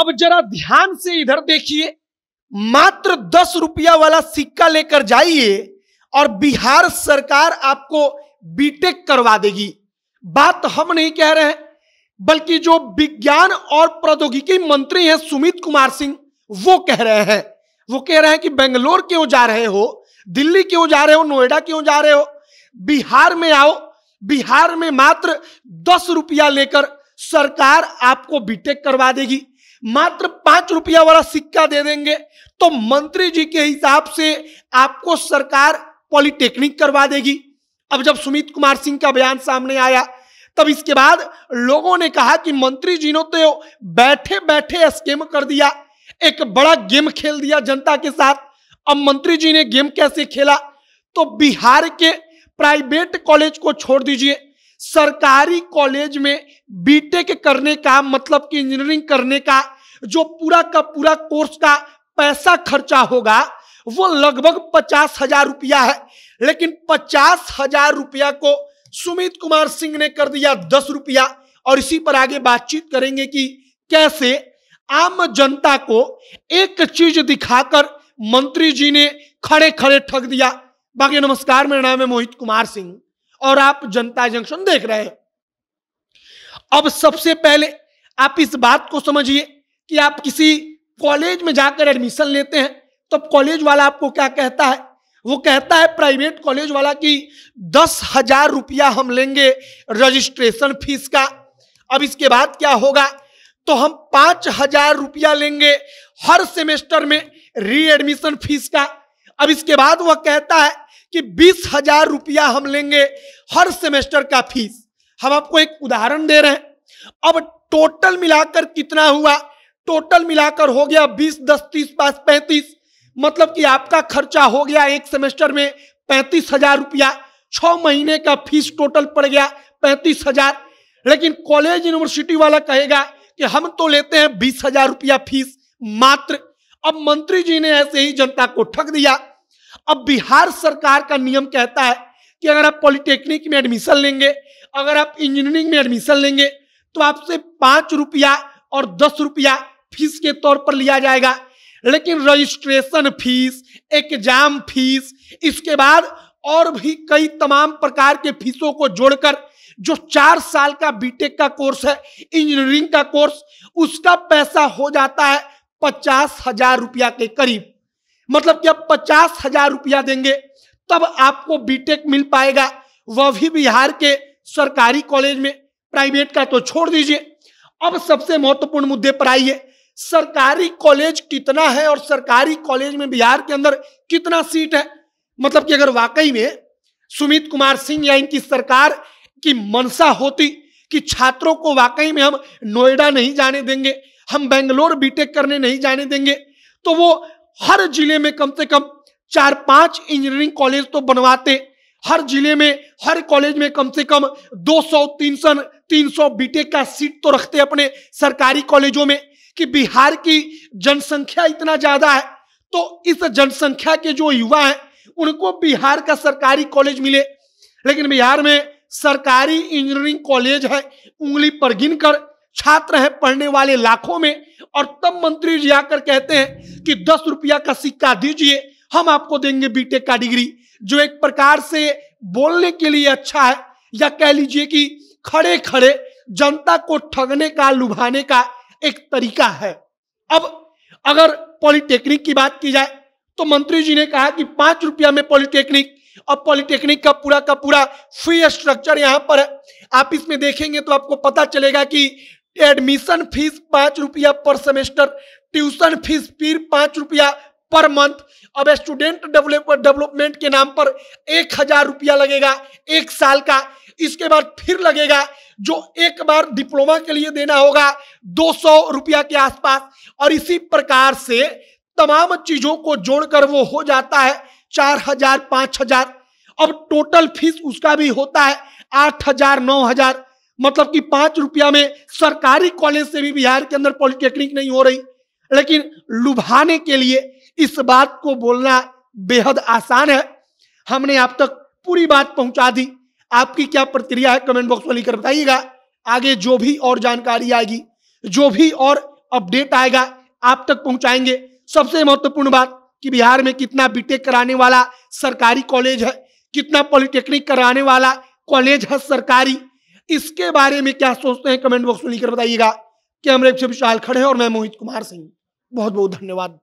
अब जरा ध्यान से इधर देखिए मात्र दस रुपया वाला सिक्का लेकर जाइए और बिहार सरकार आपको बीटेक करवा देगी बात हम नहीं कह रहे हैं बल्कि जो विज्ञान और प्रौद्योगिकी मंत्री हैं सुमित कुमार सिंह वो कह रहे हैं वो कह रहे हैं कि बेंगलोर क्यों जा रहे हो दिल्ली क्यों जा रहे हो नोएडा क्यों जा रहे हो बिहार में आओ बिहार में मात्र दस रुपया लेकर सरकार आपको बीटेक करवा देगी मात्र पांच रुपया वाला सिक्का दे देंगे तो मंत्री जी के हिसाब से आपको सरकार पॉलिटेक्निक करवा देगी अब जब सुमित कुमार सिंह का बयान सामने आया तब इसके बाद लोगों ने कहा कि मंत्री जी ने तो बैठे बैठे स्कीम कर दिया एक बड़ा गेम खेल दिया जनता के साथ अब मंत्री जी ने गेम कैसे खेला तो बिहार के प्राइवेट कॉलेज को छोड़ दीजिए सरकारी कॉलेज में बीटेक करने का मतलब कि इंजीनियरिंग करने का जो पूरा का पूरा कोर्स का पैसा खर्चा होगा वो लगभग पचास हजार रुपया है लेकिन पचास हजार रुपया को सुमित कुमार सिंह ने कर दिया दस रुपया और इसी पर आगे बातचीत करेंगे कि कैसे आम जनता को एक चीज दिखाकर मंत्री जी ने खड़े खड़े ठग दिया बाकी नमस्कार मेरा नाम है मोहित कुमार सिंह और आप जनता जंक्शन देख रहे हैं अब सबसे पहले आप इस बात को समझिए कि आप किसी कॉलेज में जाकर एडमिशन लेते हैं तो कॉलेज वाला आपको क्या कहता है वो कहता है प्राइवेट कॉलेज वाला कि दस हजार रुपया हम लेंगे रजिस्ट्रेशन फीस का अब इसके बाद क्या होगा तो हम पांच हजार रुपया लेंगे हर सेमेस्टर में री एडमिशन फीस का अब इसके बाद वह कहता है कि बीस हजार रुपया हम लेंगे हर सेमेस्टर का फीस हम आपको एक उदाहरण दे रहे हैं अब टोटल मिलाकर कितना हुआ टोटल मिलाकर हो गया बीस दस तीस पास पैंतीस मतलब कि आपका खर्चा हो गया एक सेमेस्टर में पैंतीस हजार रुपया छ महीने का फीस टोटल पड़ गया पैंतीस हजार लेकिन कॉलेज यूनिवर्सिटी वाला कहेगा कि हम तो लेते हैं बीस हजार रुपया फीस मात्र अब मंत्री जी ने ऐसे ही जनता को ठग दिया अब बिहार सरकार का नियम कहता है कि अगर आप पॉलिटेक्निक में एडमिशन लेंगे अगर आप इंजीनियरिंग में एडमिशन लेंगे तो आपसे पाँच रुपया और दस रुपया फीस के तौर पर लिया जाएगा लेकिन रजिस्ट्रेशन फीस एग्जाम फीस इसके बाद और भी कई तमाम प्रकार के फीसों को जोड़कर जो चार साल का बीटेक का कोर्स है इंजीनियरिंग का कोर्स उसका पैसा हो जाता है पचास हजार रुपया के करीब मतलब कि आप पचास हजार रुपया देंगे तब आपको बीटेक मिल पाएगा वह भी बिहार के सरकारी कॉलेज में प्राइवेट का तो छोड़ दीजिए अब सबसे महत्वपूर्ण मुद्दे पर आइए सरकारी कॉलेज कितना है और सरकारी कॉलेज में बिहार के अंदर कितना सीट है मतलब कि अगर वाकई में सुमित कुमार सिंह या इनकी सरकार की मनसा होती कि छात्रों को वाकई में हम नोएडा नहीं जाने देंगे हम बेंगलोर बीटेक करने नहीं जाने देंगे तो वो हर जिले में कम से कम चार पांच इंजीनियरिंग कॉलेज तो बनवाते हर जिले में हर कॉलेज में कम से कम 200 तीन सौ बीटेक का सीट तो रखते अपने सरकारी कॉलेजों में कि बिहार की जनसंख्या इतना ज्यादा है तो इस जनसंख्या के जो युवा हैं उनको बिहार का सरकारी कॉलेज मिले लेकिन बिहार में सरकारी इंजीनियरिंग कॉलेज है उंगली पर गिनकर छात्र हैं पढ़ने वाले लाखों में और तब मंत्री जी आकर कहते हैं कि दस रुपया का सिक्का दीजिए हम आपको देंगे बीटेक का डिग्री जो एक प्रकार से बोलने के लिए अच्छा है या कह लीजिए कि खड़े खड़े जनता को ठगने का लुभाने का एक तरीका है अब अगर पॉलिटेक्निक की बात की जाए तो मंत्री जी ने कहा कि पांच रुपया में पॉलिटेक्निक और पॉलिटेक्निक का पूरा का पूरा फ्री स्ट्रक्चर यहां पर है आप इसमें देखेंगे तो आपको पता चलेगा कि एडमिशन फीस पाँच रुपया पर सेमेस्टर ट्यूशन फीस फिर पाँच रुपया पर मंथ अब स्टूडेंट डेवलपर डेवलपमेंट के नाम पर एक हजार रुपया लगेगा एक साल का इसके बाद फिर लगेगा जो एक बार डिप्लोमा के लिए देना होगा दो सौ रुपया के आसपास और इसी प्रकार से तमाम चीजों को जोड़कर वो हो जाता है चार हजार पाँच हजार अब टोटल फीस उसका भी होता है आठ हजार नौ हजार मतलब कि पांच रुपया में सरकारी कॉलेज से भी बिहार के अंदर पॉलिटेक्निक नहीं हो रही लेकिन लुभाने के लिए इस बात को बोलना बेहद आसान है हमने आप तक पूरी बात पहुंचा दी आपकी क्या प्रतिक्रिया है कमेंट बॉक्स में लिखकर बताइएगा आगे जो भी और जानकारी आएगी जो भी और अपडेट आएगा आप तक पहुंचाएंगे सबसे महत्वपूर्ण बात कि बिहार में कितना बीटेक कराने वाला सरकारी कॉलेज है कितना पॉलिटेक्निक कराने वाला कॉलेज है सरकारी इसके बारे में क्या सोचते हैं कमेंट बॉक्स में लिखकर बताइएगा कैमरे के विशाल खड़े हैं और मैं मोहित कुमार सिंह बहुत बहुत धन्यवाद